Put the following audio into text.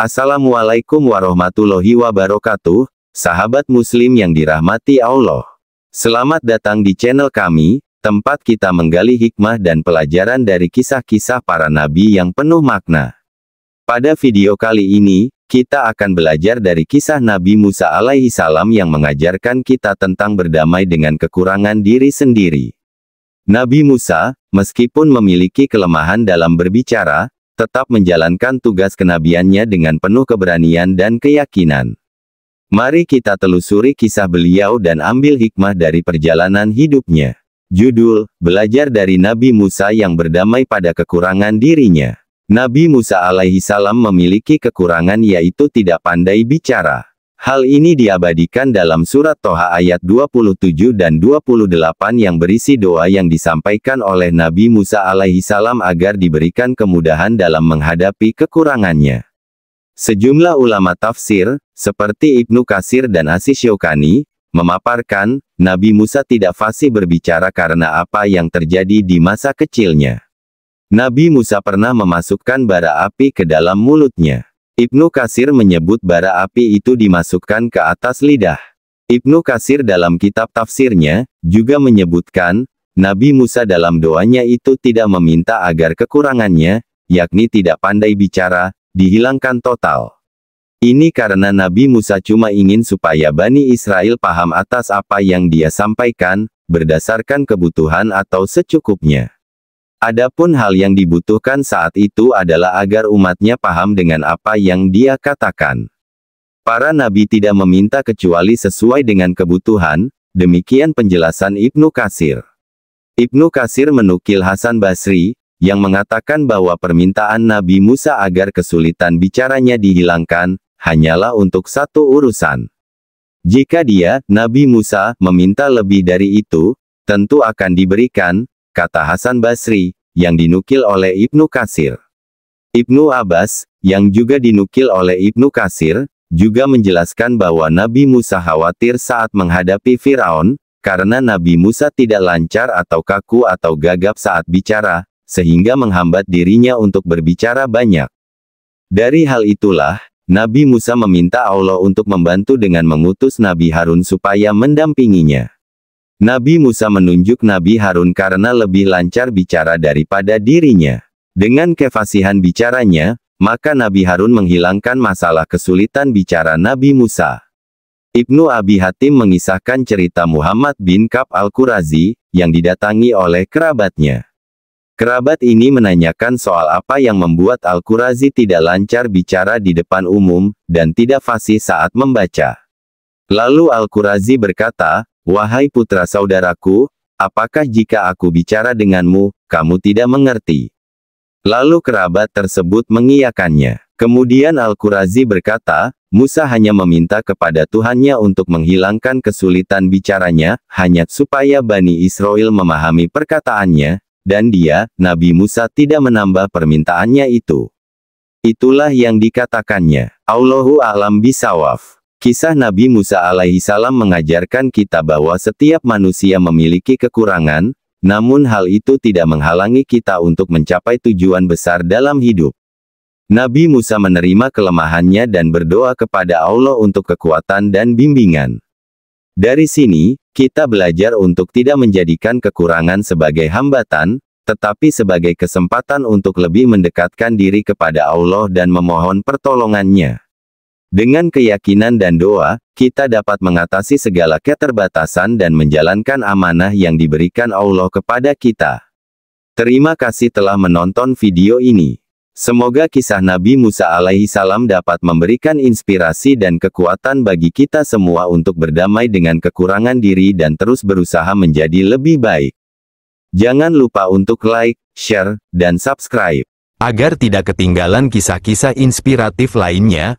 Assalamualaikum warahmatullahi wabarakatuh, sahabat muslim yang dirahmati Allah. Selamat datang di channel kami, tempat kita menggali hikmah dan pelajaran dari kisah-kisah para nabi yang penuh makna. Pada video kali ini, kita akan belajar dari kisah Nabi Musa alaihi salam yang mengajarkan kita tentang berdamai dengan kekurangan diri sendiri. Nabi Musa, meskipun memiliki kelemahan dalam berbicara, tetap menjalankan tugas kenabiannya dengan penuh keberanian dan keyakinan. Mari kita telusuri kisah beliau dan ambil hikmah dari perjalanan hidupnya. Judul, Belajar dari Nabi Musa yang berdamai pada kekurangan dirinya. Nabi Musa alaihi salam memiliki kekurangan yaitu tidak pandai bicara. Hal ini diabadikan dalam surat Toha ayat 27 dan 28 yang berisi doa yang disampaikan oleh Nabi Musa alaihi salam agar diberikan kemudahan dalam menghadapi kekurangannya. Sejumlah ulama tafsir, seperti Ibnu Kasir dan Asis Syokani, memaparkan, Nabi Musa tidak fasih berbicara karena apa yang terjadi di masa kecilnya. Nabi Musa pernah memasukkan bara api ke dalam mulutnya. Ibnu Kasir menyebut bara api itu dimasukkan ke atas lidah. Ibnu Kasir dalam kitab tafsirnya, juga menyebutkan, Nabi Musa dalam doanya itu tidak meminta agar kekurangannya, yakni tidak pandai bicara, dihilangkan total. Ini karena Nabi Musa cuma ingin supaya Bani Israel paham atas apa yang dia sampaikan, berdasarkan kebutuhan atau secukupnya. Adapun hal yang dibutuhkan saat itu adalah agar umatnya paham dengan apa yang dia katakan. Para nabi tidak meminta kecuali sesuai dengan kebutuhan, demikian penjelasan Ibnu Kasir. Ibnu Kasir menukil Hasan Basri, yang mengatakan bahwa permintaan Nabi Musa agar kesulitan bicaranya dihilangkan, hanyalah untuk satu urusan. Jika dia, Nabi Musa, meminta lebih dari itu, tentu akan diberikan, kata Hasan Basri, yang dinukil oleh Ibnu Kasir. Ibnu Abbas, yang juga dinukil oleh Ibnu Kasir, juga menjelaskan bahwa Nabi Musa khawatir saat menghadapi Firaun, karena Nabi Musa tidak lancar atau kaku atau gagap saat bicara, sehingga menghambat dirinya untuk berbicara banyak. Dari hal itulah, Nabi Musa meminta Allah untuk membantu dengan mengutus Nabi Harun supaya mendampinginya. Nabi Musa menunjuk Nabi Harun karena lebih lancar bicara daripada dirinya. Dengan kefasihan bicaranya, maka Nabi Harun menghilangkan masalah kesulitan bicara Nabi Musa. Ibnu Abi Hatim mengisahkan cerita Muhammad bin Kap al-Qurazi, yang didatangi oleh kerabatnya. Kerabat ini menanyakan soal apa yang membuat Al-Qurazi tidak lancar bicara di depan umum, dan tidak fasih saat membaca. Lalu Al-Qurazi berkata, Wahai putra saudaraku, apakah jika aku bicara denganmu, kamu tidak mengerti? Lalu kerabat tersebut mengiyakannya. Kemudian Al-Qurazi berkata, Musa hanya meminta kepada Tuhannya untuk menghilangkan kesulitan bicaranya, hanya supaya Bani Israel memahami perkataannya, dan dia, Nabi Musa tidak menambah permintaannya itu. Itulah yang dikatakannya. Allahu alam bisawaf. Kisah Nabi Musa alaihi salam mengajarkan kita bahwa setiap manusia memiliki kekurangan, namun hal itu tidak menghalangi kita untuk mencapai tujuan besar dalam hidup. Nabi Musa menerima kelemahannya dan berdoa kepada Allah untuk kekuatan dan bimbingan. Dari sini, kita belajar untuk tidak menjadikan kekurangan sebagai hambatan, tetapi sebagai kesempatan untuk lebih mendekatkan diri kepada Allah dan memohon pertolongannya. Dengan keyakinan dan doa, kita dapat mengatasi segala keterbatasan dan menjalankan amanah yang diberikan Allah kepada kita. Terima kasih telah menonton video ini. Semoga kisah Nabi Musa alaihi salam dapat memberikan inspirasi dan kekuatan bagi kita semua untuk berdamai dengan kekurangan diri dan terus berusaha menjadi lebih baik. Jangan lupa untuk like, share, dan subscribe. Agar tidak ketinggalan kisah-kisah inspiratif lainnya,